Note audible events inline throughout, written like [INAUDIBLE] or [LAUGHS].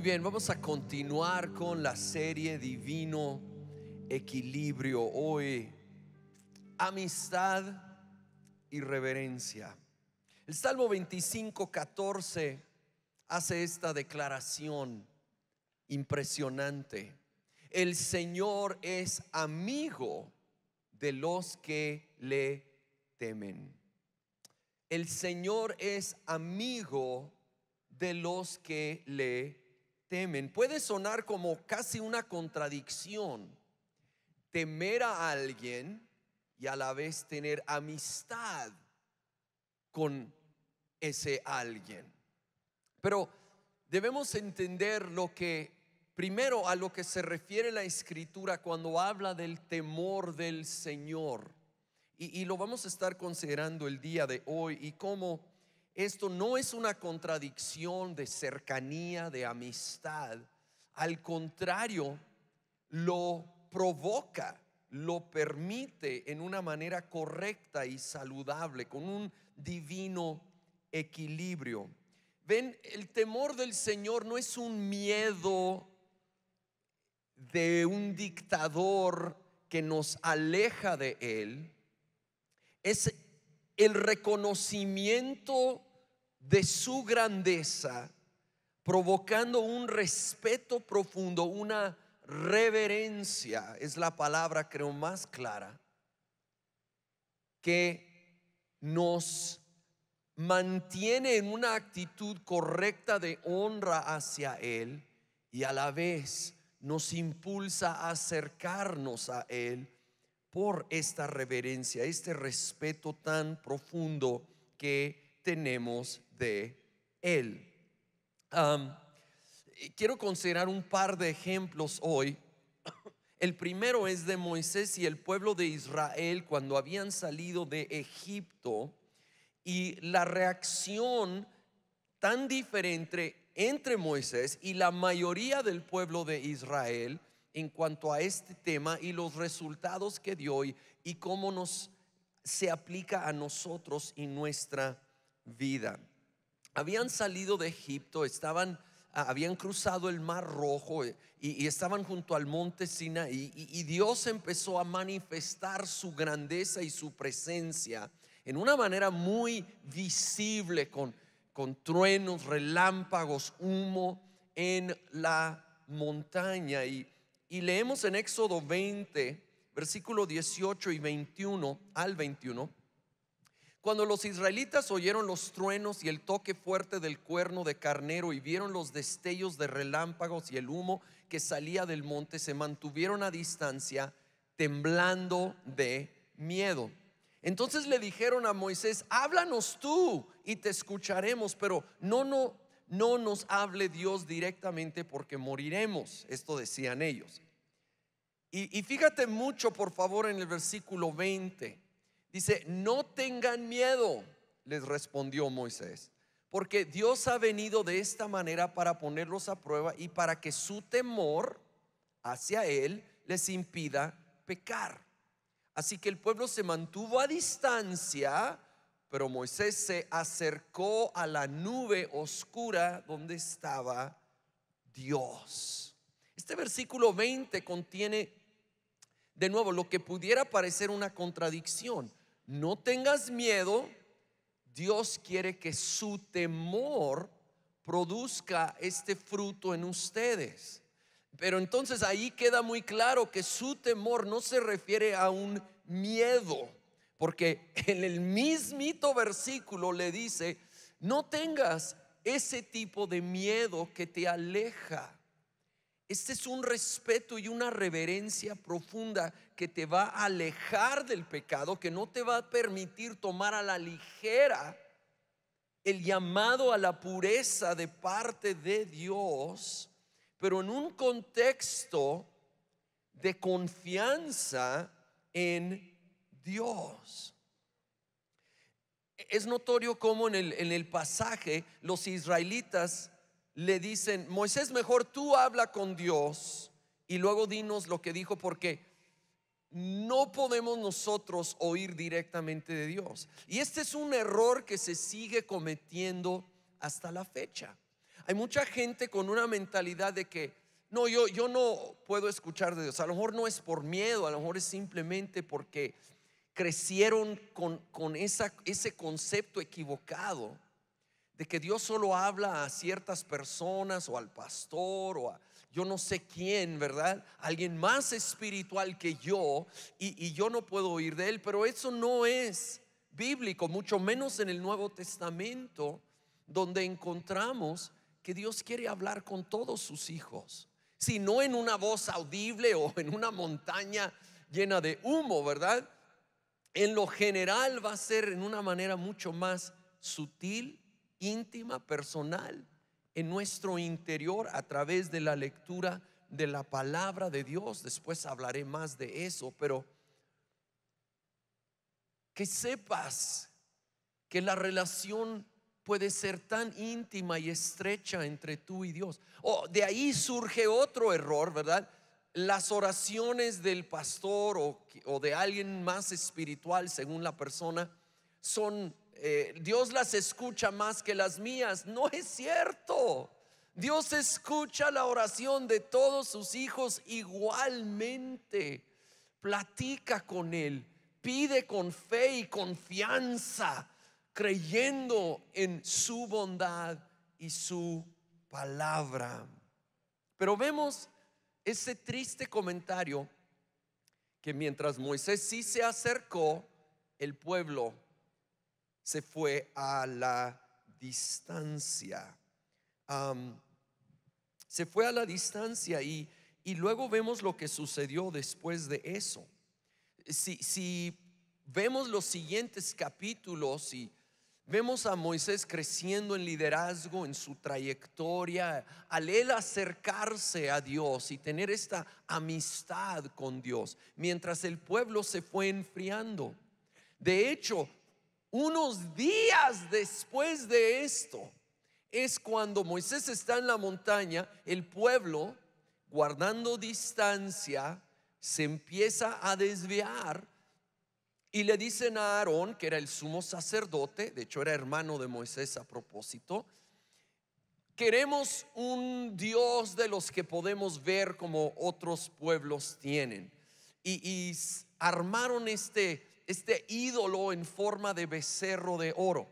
muy bien, vamos a continuar con la serie Divino Equilibrio hoy. Amistad y reverencia. El Salmo 25, 14 hace esta declaración impresionante. El Señor es amigo de los que le temen. El Señor es amigo de los que le temen temen. Puede sonar como casi una contradicción. Temer a alguien y a la vez tener amistad con ese alguien. Pero debemos entender lo que primero a lo que se refiere la escritura cuando habla del temor del Señor. Y, y lo vamos a estar considerando el día de hoy y cómo esto no es una contradicción de cercanía, de amistad. Al contrario, lo provoca, lo permite en una manera correcta y saludable, con un divino equilibrio. Ven, el temor del Señor no es un miedo de un dictador que nos aleja de Él, es el reconocimiento de su grandeza, provocando un respeto profundo, una reverencia, es la palabra creo más clara, que nos mantiene en una actitud correcta de honra hacia Él y a la vez nos impulsa a acercarnos a Él por esta reverencia, este respeto tan profundo que tenemos de Él. quiero considerar un par de ejemplos hoy. [COUGHS] El primero es de Moisés y el pueblo de Israel cuando habían salido de Egipto y la reacción tan diferente entre Moisés y la mayoría del pueblo de Israel en cuanto a este tema y los resultados que dio y, y cómo nos se aplica a nosotros y nuestra vida habían salido de Egipto, estaban, habían cruzado el Mar Rojo eh, y, estaban junto al monte Sinaí y, Dios empezó a manifestar su grandeza y su presencia en una manera muy visible con, con truenos, relámpagos, humo en la montaña. Y, y, leemos en Éxodo 20, versículo 18 y 21 al 21, cuando los israelitas oyeron los truenos y el toque fuerte del cuerno de carnero y vieron los destellos de relámpagos y el humo que salía del monte, se mantuvieron a distancia, temblando de miedo. Entonces le dijeron a Moisés, háblanos tú y te escucharemos, pero no, no, no nos hable Dios directamente porque moriremos. Esto decían ellos. Y, y fíjate mucho, por favor, en el versículo 20 Dice, no tengan miedo, les respondió Moisés, porque Dios ha venido de esta manera para ponerlos a prueba y para que su temor hacia Él les impida pecar. Así que el pueblo se mantuvo a distancia, pero Moisés se acercó a la nube oscura donde estaba Dios. Este versículo 20 contiene de nuevo, lo que pudiera parecer una contradicción no tengas miedo, Dios quiere que su temor produzca este fruto en ustedes. Pero entonces ahí queda muy claro que su temor no se refiere a un miedo, porque en el mismito versículo le dice, no tengas ese tipo de miedo que te aleja. Este es un respeto y una reverencia profunda que te va a alejar del pecado, que no te va a permitir tomar a la ligera el llamado a la pureza de parte de Dios, pero en un contexto de confianza en Dios. Es notorio cómo en el, en el pasaje los israelitas le dicen, Moisés, mejor tú habla con Dios y luego dinos lo que dijo porque no podemos nosotros oír directamente de Dios. Y este es un error que se sigue cometiendo hasta la fecha. Hay mucha gente con una mentalidad de que, no, yo, yo no puedo escuchar de Dios. A lo mejor no es por miedo, a lo mejor es simplemente porque crecieron con, esa, ese concepto equivocado de que Dios solo habla a ciertas personas o al pastor o a yo no sé quién, ¿verdad? Alguien más espiritual que yo y, y yo no puedo oír de él, pero eso no es bíblico, mucho menos en el Nuevo Testamento, donde encontramos que Dios quiere hablar con todos sus hijos, si no en una voz audible o en una montaña llena de humo, ¿verdad? En lo general va a ser en una manera mucho más sutil íntima, personal, en nuestro interior a través de la lectura de la palabra de Dios. Después hablaré más de eso, pero que sepas que la relación puede ser tan íntima y estrecha entre tú y Dios. o oh, de ahí surge otro error, ¿verdad? Las oraciones del pastor o, o de alguien más espiritual, según la persona, son eh, Dios las escucha más que las mías. No es cierto. Dios escucha la oración de todos sus hijos igualmente. Platica con Él, pide con fe y confianza, creyendo en su bondad y su palabra. Pero vemos ese triste comentario que mientras Moisés sí se acercó, el pueblo se fue a la distancia. se fue a la distancia y, y, luego vemos lo que sucedió después de eso. Si, si vemos los siguientes capítulos y vemos a Moisés creciendo en liderazgo, en su trayectoria, al él acercarse a Dios y tener esta amistad con Dios, mientras el pueblo se fue enfriando. De hecho, unos días después de esto es cuando Moisés está en la montaña, el pueblo, guardando distancia, se empieza a desviar y le dicen a Aarón, que era el sumo sacerdote, de hecho era hermano de Moisés a propósito, queremos un Dios de los que podemos ver como otros pueblos tienen. Y, armaron este este ídolo en forma de becerro de oro.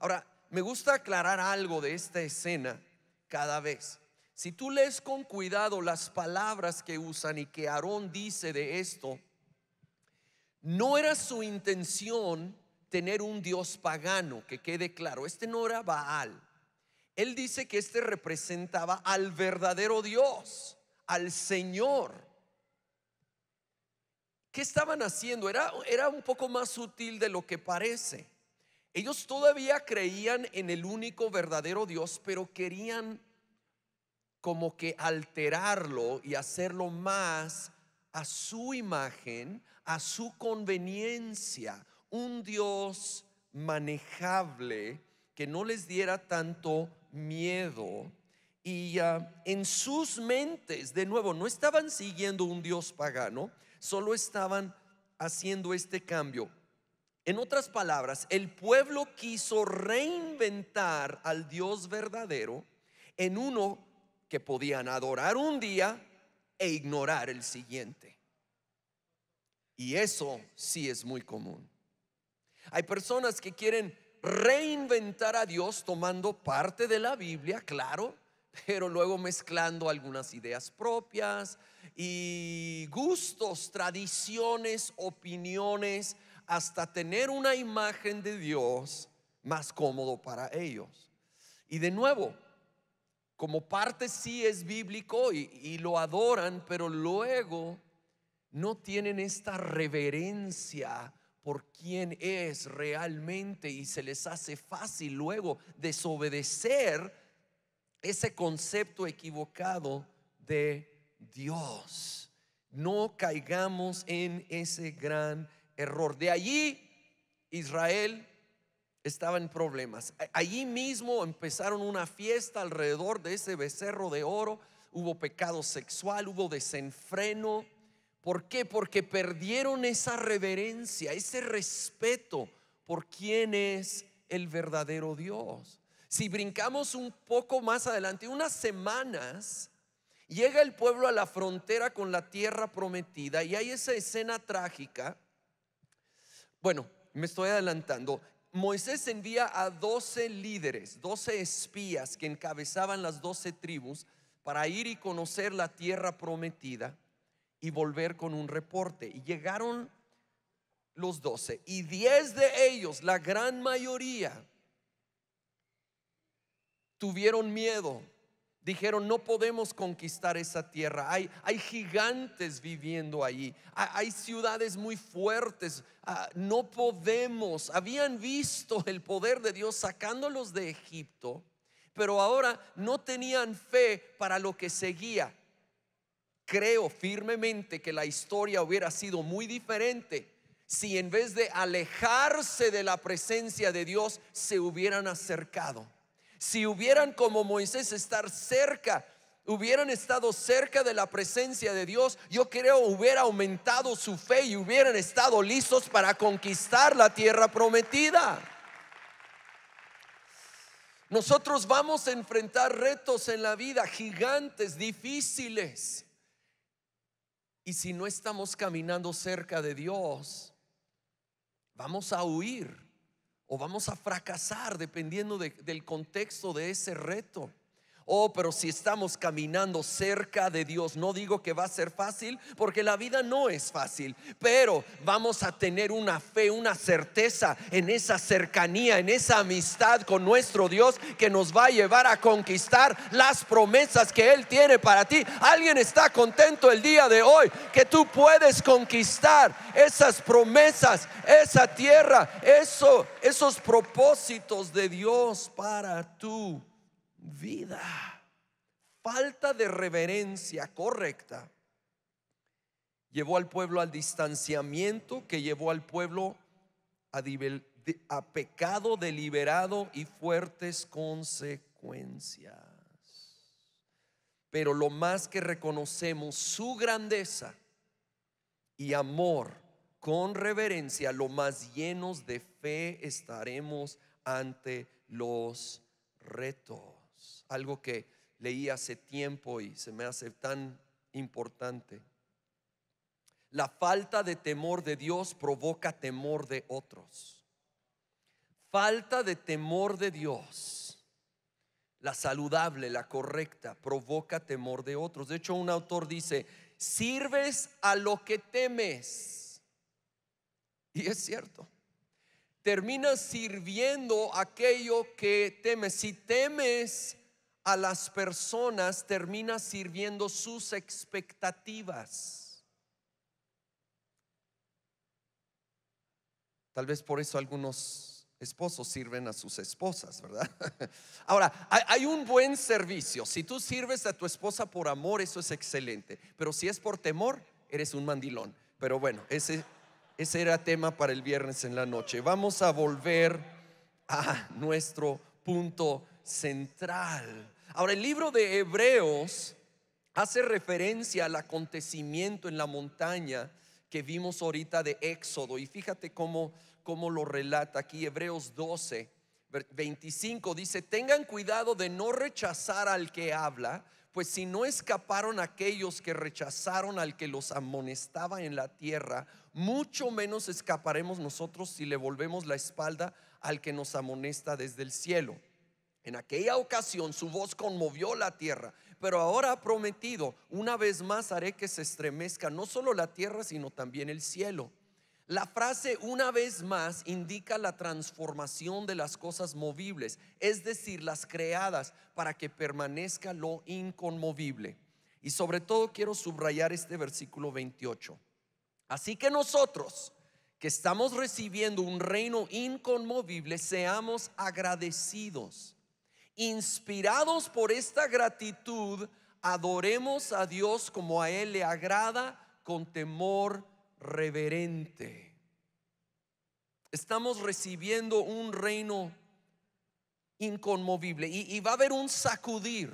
Ahora, me gusta aclarar algo de esta escena cada vez. Si tú lees con cuidado las palabras que usan y que Aarón dice de esto, no era su intención tener un dios pagano, que quede claro, este no era Baal. Él dice que este representaba al verdadero Dios, al Señor. ¿Qué estaban haciendo? Era, era un poco más sutil de lo que parece. Ellos todavía creían en el único verdadero Dios, pero querían como que alterarlo y hacerlo más a su imagen, a su conveniencia, un Dios manejable que no les diera tanto miedo. Y ah, en sus mentes, de nuevo, no estaban siguiendo un Dios pagano, solo estaban haciendo este cambio. En otras palabras, el pueblo quiso reinventar al Dios verdadero en uno que podían adorar un día e ignorar el siguiente. Y eso sí es muy común. Hay personas que quieren reinventar a Dios tomando parte de la Biblia, claro, pero luego mezclando algunas ideas propias y gustos, tradiciones, opiniones, hasta tener una imagen de Dios más cómodo para ellos. Y de nuevo, como parte sí es bíblico y, lo adoran, pero luego no tienen esta reverencia por quién es realmente y se les hace fácil luego desobedecer ese concepto equivocado de Dios. No caigamos en ese gran error. De allí Israel estaba en problemas. Allí mismo empezaron una fiesta alrededor de ese becerro de oro. Hubo pecado sexual, hubo desenfreno. ¿Por qué? Porque perdieron esa reverencia, ese respeto por quién es el verdadero Dios. Si brincamos un poco más adelante, unas semanas, llega el pueblo a la frontera con la tierra prometida y hay esa escena trágica. Bueno, me estoy adelantando. Moisés envía a 12 líderes, 12 espías que encabezaban las 12 tribus para ir y conocer la tierra prometida y volver con un reporte. Y llegaron los 12 y 10 de ellos, la gran mayoría, tuvieron miedo. Dijeron, no podemos conquistar esa tierra. Hay, hay gigantes viviendo allí. Hay, ciudades muy fuertes. Ah, no podemos. Habían visto el poder de Dios sacándolos de Egipto, pero ahora no tenían fe para lo que seguía. Creo firmemente que la historia hubiera sido muy diferente si en vez de alejarse de la presencia de Dios se hubieran acercado. Si hubieran como Moisés estar cerca, hubieran estado cerca de la presencia de Dios, yo creo hubiera aumentado su fe y hubieran estado listos para conquistar la tierra prometida. Nosotros vamos a enfrentar retos en la vida gigantes, difíciles. Y si no estamos caminando cerca de Dios, vamos a huir o vamos a fracasar dependiendo del contexto de ese reto. Oh, pero si estamos caminando cerca de Dios, no digo que va a ser fácil, porque la vida no es fácil, pero vamos a tener una fe, una certeza en esa cercanía, en esa amistad con nuestro Dios que nos va a llevar a conquistar las promesas que Él tiene para ti. ¿Alguien está contento el día de hoy que tú puedes conquistar esas promesas, esa tierra, eso, esos propósitos de Dios para tú vida, falta de reverencia correcta, llevó al pueblo al distanciamiento que llevó al pueblo a, a pecado deliberado y fuertes consecuencias. Pero lo más que reconocemos su grandeza y amor con reverencia, lo más llenos de fe estaremos ante los retos. Algo que leí hace tiempo y se me hace tan importante. La falta de temor de Dios provoca temor de otros. Falta de temor de Dios, la saludable, la correcta, provoca temor de otros. De hecho, un autor dice, sirves a lo que temes. Y es cierto terminas sirviendo aquello que temes. Si temes a las personas, terminas sirviendo sus expectativas. Tal vez por eso algunos esposos sirven a sus esposas, ¿verdad? [LAUGHS] Ahora, hay un buen servicio. Si tú sirves a tu esposa por amor, eso es excelente. Pero si es por temor, eres un mandilón. Pero bueno, ese ese era tema para el viernes en la noche. Vamos a volver a nuestro punto central. Ahora, el libro de Hebreos hace referencia al acontecimiento en la montaña que vimos ahorita de Éxodo. Y fíjate cómo, cómo lo relata aquí Hebreos 12, 25. Dice, tengan cuidado de no rechazar al que habla, pues si no escaparon aquellos que rechazaron al que los amonestaba en la tierra, mucho menos escaparemos nosotros si le volvemos la espalda al que nos amonesta desde el cielo. En aquella ocasión su voz conmovió la tierra, pero ahora ha prometido, una vez más haré que se estremezca no solo la tierra, sino también el cielo. La frase una vez más indica la transformación de las cosas movibles, es decir, las creadas para que permanezca lo inconmovible. Y sobre todo quiero subrayar este versículo 28 Así que nosotros que estamos recibiendo un reino inconmovible, seamos agradecidos. Inspirados por esta gratitud, adoremos a Dios como a Él le agrada, con temor reverente. Estamos recibiendo un reino inconmovible y, va a haber un sacudir,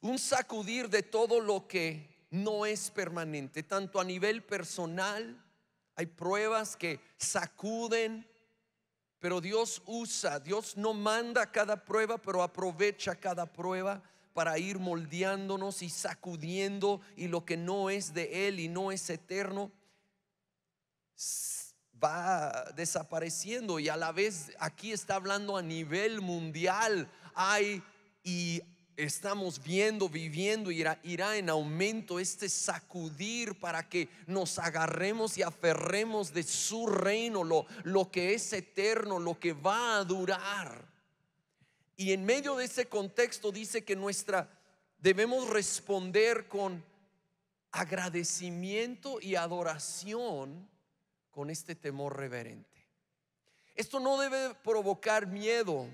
un sacudir de todo lo que no es permanente, tanto a nivel personal, hay pruebas que sacuden, pero Dios usa, Dios no manda cada prueba, pero aprovecha cada prueba para ir moldeándonos y sacudiendo y lo que no es de Él y no es eterno va desapareciendo y a la vez aquí está hablando a nivel mundial, hay y estamos viendo, viviendo, irá, irá en aumento este sacudir para que nos agarremos y aferremos de su reino, lo, lo que es eterno, lo que va a durar. Y en medio de ese contexto dice que nuestra debemos responder con agradecimiento y adoración con este temor reverente. Esto no debe provocar miedo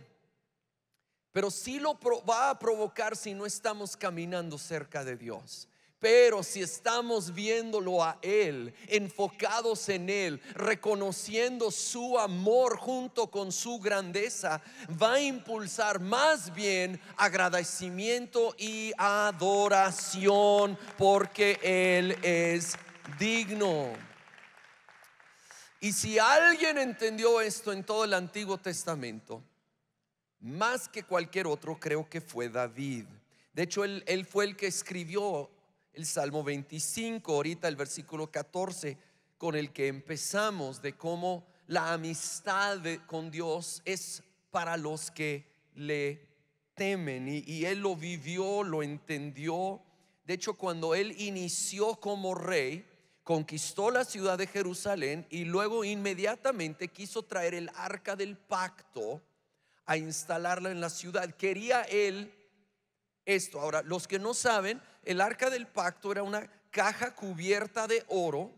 pero sí lo va a provocar si no estamos caminando cerca de Dios. Pero si estamos viéndolo a Él, enfocados en Él, reconociendo su amor junto con su grandeza, va a impulsar más bien agradecimiento y adoración porque Él es digno. Y si alguien entendió esto en todo el Antiguo Testamento, más que cualquier otro creo que fue David. De hecho, él, fue el que escribió el Salmo 25, ahorita el versículo 14, con el que empezamos, de cómo la amistad con Dios es para los que le temen. y, él lo vivió, lo entendió. De hecho, cuando él inició como rey, conquistó la ciudad de Jerusalén y luego inmediatamente quiso traer el arca del pacto a instalarla en la ciudad. Quería él esto. Ahora, los que no saben, el arca del pacto era una caja cubierta de oro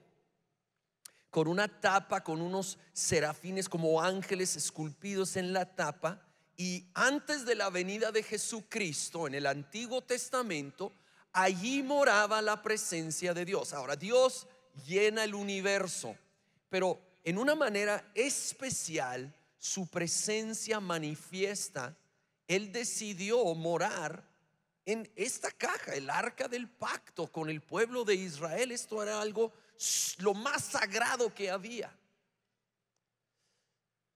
con una tapa, con unos serafines como ángeles esculpidos en la tapa. Y antes de la venida de Jesucristo en el Antiguo Testamento, allí moraba la presencia de Dios. Ahora, Dios llena el universo, pero en una manera especial, su presencia manifiesta, Él decidió morar en esta caja, el arca del pacto con el pueblo de Israel. Esto era algo lo más sagrado que había.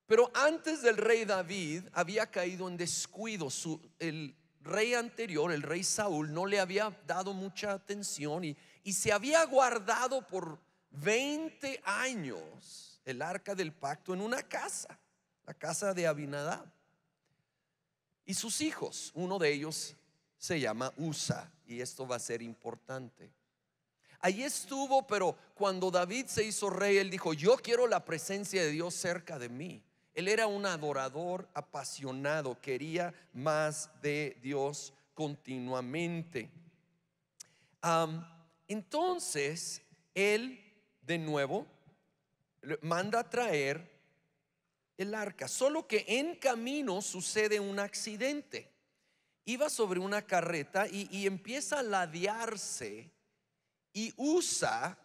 Pero antes del rey David había caído en descuido. el rey anterior, el rey Saúl, no le había dado mucha atención y, y se había guardado por 20 años el arca del pacto en una casa la casa de Abinadab. Y sus hijos, uno de ellos se llama Usa, y esto va a ser importante. ahí estuvo, pero cuando David se hizo rey, él dijo, yo quiero la presencia de Dios cerca de mí. Él era un adorador apasionado, quería más de Dios continuamente. entonces, él de nuevo manda a traer el arca, solo que en camino sucede un accidente. Iba sobre una carreta y, empieza a ladearse y usa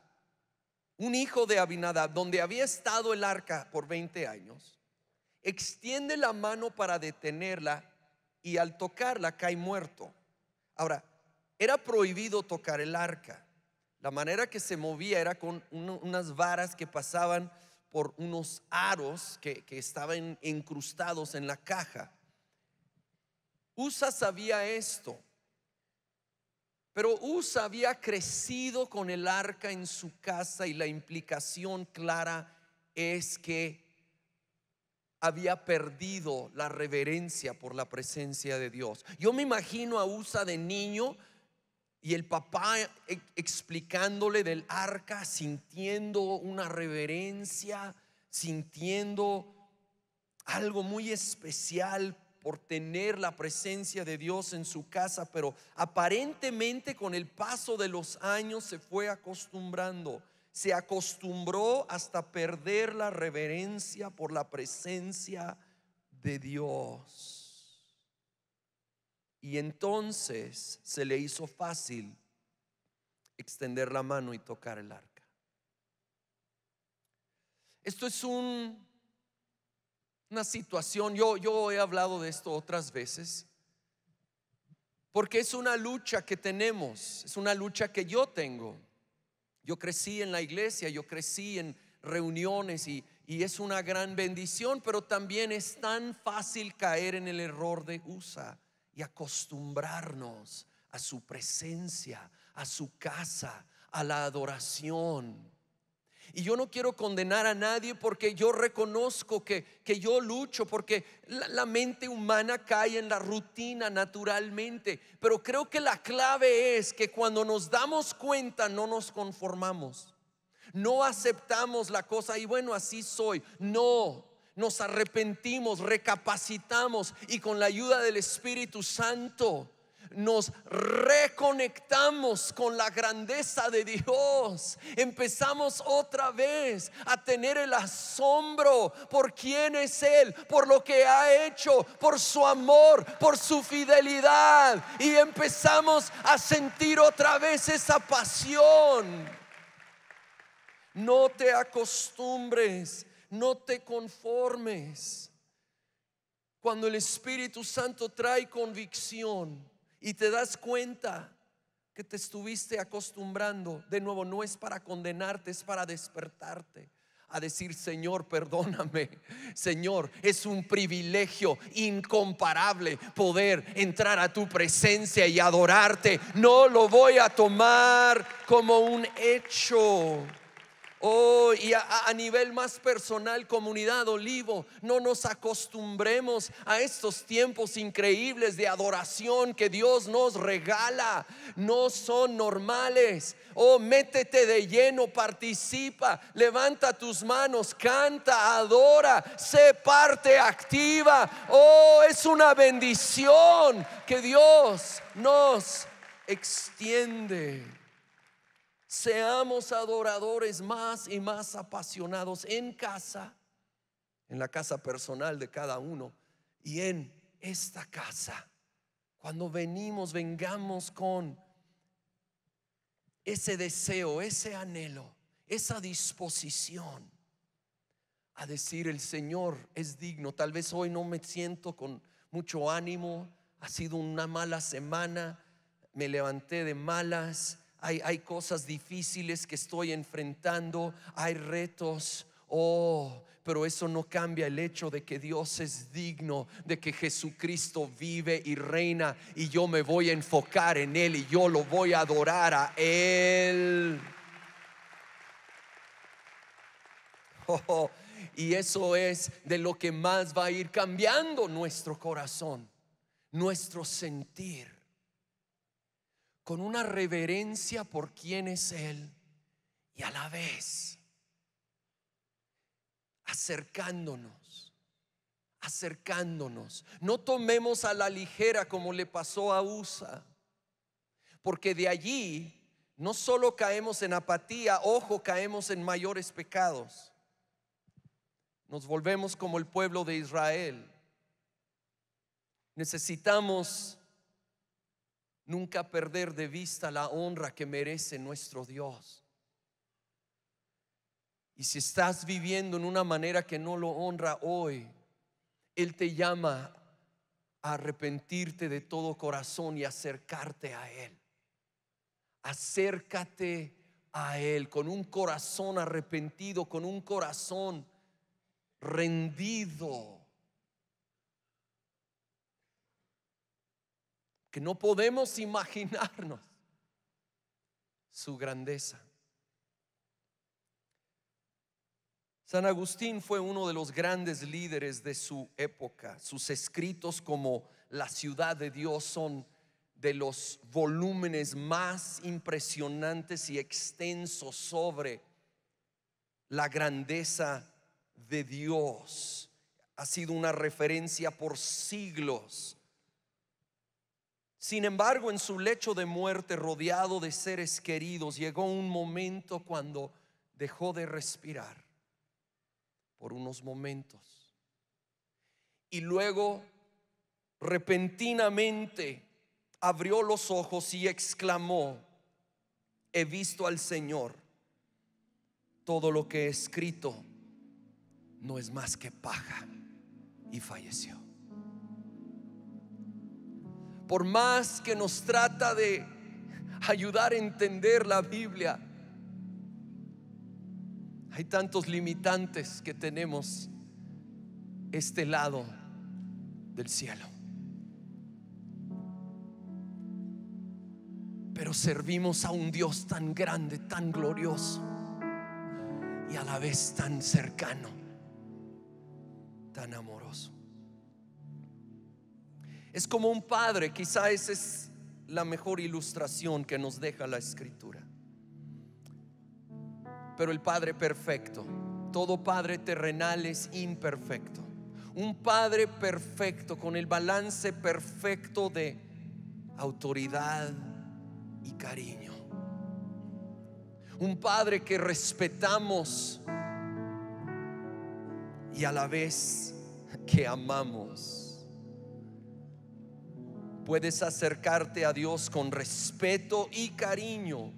un hijo de Abinadab, donde había estado el arca por 20 años, extiende la mano para detenerla y al tocarla cae muerto. Ahora, era prohibido tocar el arca. La manera que se movía era con unas varas que pasaban por unos aros que, que estaban incrustados en la caja. Usa sabía esto, pero Usa había crecido con el arca en su casa y la implicación clara es que había perdido la reverencia por la presencia de Dios. Yo me imagino a Usa de niño y el papá e-, explicándole del arca, sintiendo una reverencia, sintiendo algo muy especial por tener la presencia de Dios en su casa, pero aparentemente con el paso de los años se fue acostumbrando, se acostumbró hasta perder la reverencia por la presencia de Dios. Y entonces se le hizo fácil extender la mano y tocar el arca. Esto es una situación, yo, yo he hablado de esto otras veces, porque es una lucha que tenemos, es una lucha que yo tengo. Yo crecí en la iglesia, yo crecí en reuniones y, y es una gran bendición, pero también es tan fácil caer en el error de USA y acostumbrarnos a su presencia, a su casa, a la adoración. Y yo no quiero condenar a nadie porque yo reconozco que, que yo lucho, porque la, mente humana cae en la rutina naturalmente. Pero creo que la clave es que cuando nos damos cuenta no nos conformamos, no aceptamos la cosa y bueno, así soy. No, nos arrepentimos, recapacitamos y con la ayuda del Espíritu Santo nos reconectamos con la grandeza de Dios. Empezamos otra vez a tener el asombro por quién es Él, por lo que ha hecho, por su amor, por su fidelidad. Y empezamos a sentir otra vez esa pasión. No te acostumbres no te conformes. Cuando el Espíritu Santo trae convicción y te das cuenta que te estuviste acostumbrando, de nuevo, no es para condenarte, es para despertarte a decir, Señor, perdóname. Señor, es un privilegio incomparable poder entrar a tu presencia y adorarte. No lo voy a tomar como un hecho. Oh, y a, nivel más personal, comunidad Olivo, no nos acostumbremos a estos tiempos increíbles de adoración que Dios nos regala. No son normales. Oh, métete de lleno, participa, levanta tus manos, canta, adora, sé parte activa. Oh, es una bendición que Dios nos extiende. Seamos adoradores más y más apasionados en casa, en la casa personal de cada uno y en esta casa. Cuando venimos, vengamos con ese deseo, ese anhelo, esa disposición a decir el Señor es digno. Tal vez hoy no me siento con mucho ánimo, ha sido una mala semana, me levanté de malas, hay, cosas difíciles que estoy enfrentando, hay retos. Oh, pero eso no cambia el hecho de que Dios es digno, de que Jesucristo vive y reina y yo me voy a enfocar en Él y yo lo voy a adorar a Él. [LAUGHS] Oh, oh, y eso es de lo que más va a ir cambiando nuestro corazón, nuestro sentir con una reverencia por quién es Él y a la vez acercándonos, acercándonos. No tomemos a la ligera como le pasó a Usa, porque de allí no solo caemos en apatía, ojo, caemos en mayores pecados. Nos volvemos como el pueblo de Israel. Necesitamos nunca perder de vista la honra que merece nuestro Dios. Y si estás viviendo en una manera que no lo honra hoy, Él te llama a arrepentirte de todo corazón y acercarte a Él. Acércate a Él con un corazón arrepentido, con un corazón rendido que no podemos [LAUGHS] imaginarnos su grandeza. San Agustín fue uno de los grandes líderes de su época. Sus escritos como La ciudad de Dios son de los volúmenes más impresionantes y extensos sobre la grandeza de Dios. Ha sido una referencia por siglos sin embargo, en su lecho de muerte, rodeado de seres queridos, llegó un momento cuando dejó de respirar por unos momentos. Y luego, repentinamente, abrió los ojos y exclamó, he visto al Señor, todo lo que he escrito no es más que paja, y falleció por más que nos trata de ayudar a entender la Biblia, hay tantos limitantes que tenemos este lado del cielo. Pero servimos a un Dios tan grande, tan glorioso y a la vez tan cercano, tan amoroso. Es como un padre, quizás esa es la mejor ilustración que nos deja la escritura. Pero el Padre perfecto, todo Padre terrenal es imperfecto. Un Padre perfecto con el balance perfecto de autoridad y cariño. Un Padre que respetamos y a la vez que amamos puedes acercarte a Dios con respeto y cariño,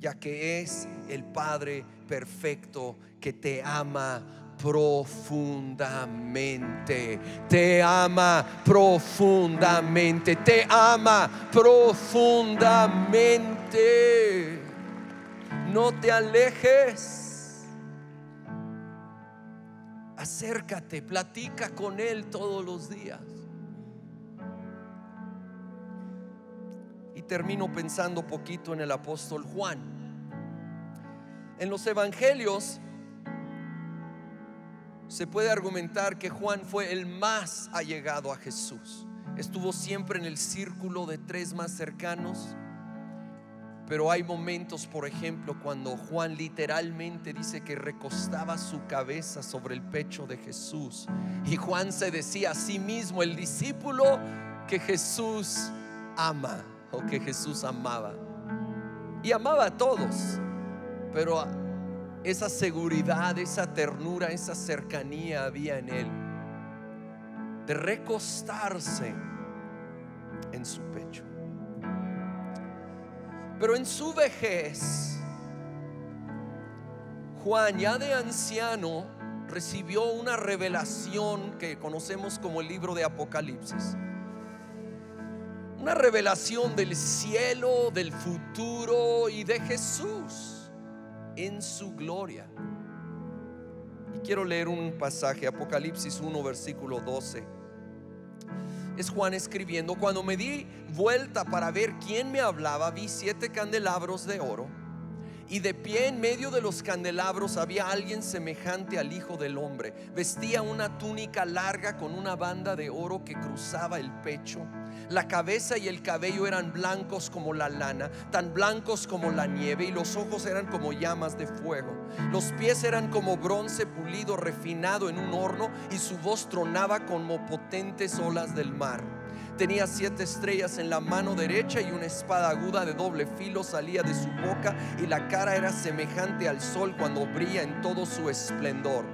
ya que es el Padre perfecto que te ama profundamente, te ama profundamente, te ama profundamente. No te alejes acércate, platica con Él todos los días. Y termino pensando poquito en el apóstol Juan. En los evangelios se puede argumentar que Juan fue el más allegado a Jesús. Estuvo siempre en el círculo de tres más cercanos. Pero hay momentos, por ejemplo, cuando Juan literalmente dice que recostaba su cabeza sobre el pecho de Jesús. Y Juan se decía a sí mismo, el discípulo que Jesús ama que Jesús amaba. Y amaba a todos, pero esa seguridad, esa ternura, esa cercanía había en él. De recostarse en su pecho. Pero en su vejez, Juan ya de anciano recibió una revelación que conocemos como el libro de Apocalipsis una revelación del cielo, del futuro y de Jesús en su gloria. Y quiero leer un pasaje, Apocalipsis 1, versículo 12. Es Juan escribiendo, cuando me di vuelta para ver quién me hablaba, vi siete candelabros de oro y de pie en medio de los candelabros había alguien semejante al Hijo del Hombre. Vestía una túnica larga con una banda de oro que cruzaba el pecho. La cabeza y el cabello eran blancos como la lana, tan blancos como la nieve, y los ojos eran como llamas de fuego. Los pies eran como bronce pulido, refinado en un horno, y su voz tronaba como potentes olas del mar. Tenía siete estrellas en la mano derecha y una espada aguda de doble filo salía de su boca y la cara era semejante al sol cuando brilla en todo su esplendor.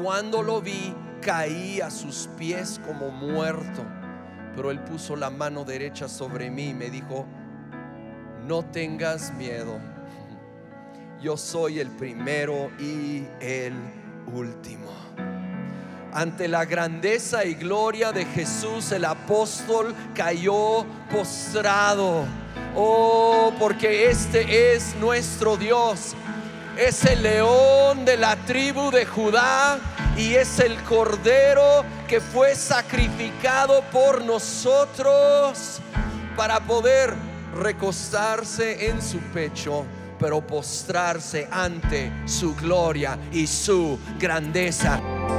Cuando lo vi, caí a sus pies como muerto. Pero él puso la mano derecha sobre mí y me dijo, no tengas miedo, yo soy el primero y el último ante la grandeza y gloria de Jesús, el apóstol cayó postrado. Oh, porque este es nuestro Dios. Es el león de la tribu de Judá y es el cordero que fue sacrificado por nosotros para poder recostarse en su pecho pero postrarse ante su gloria y su grandeza.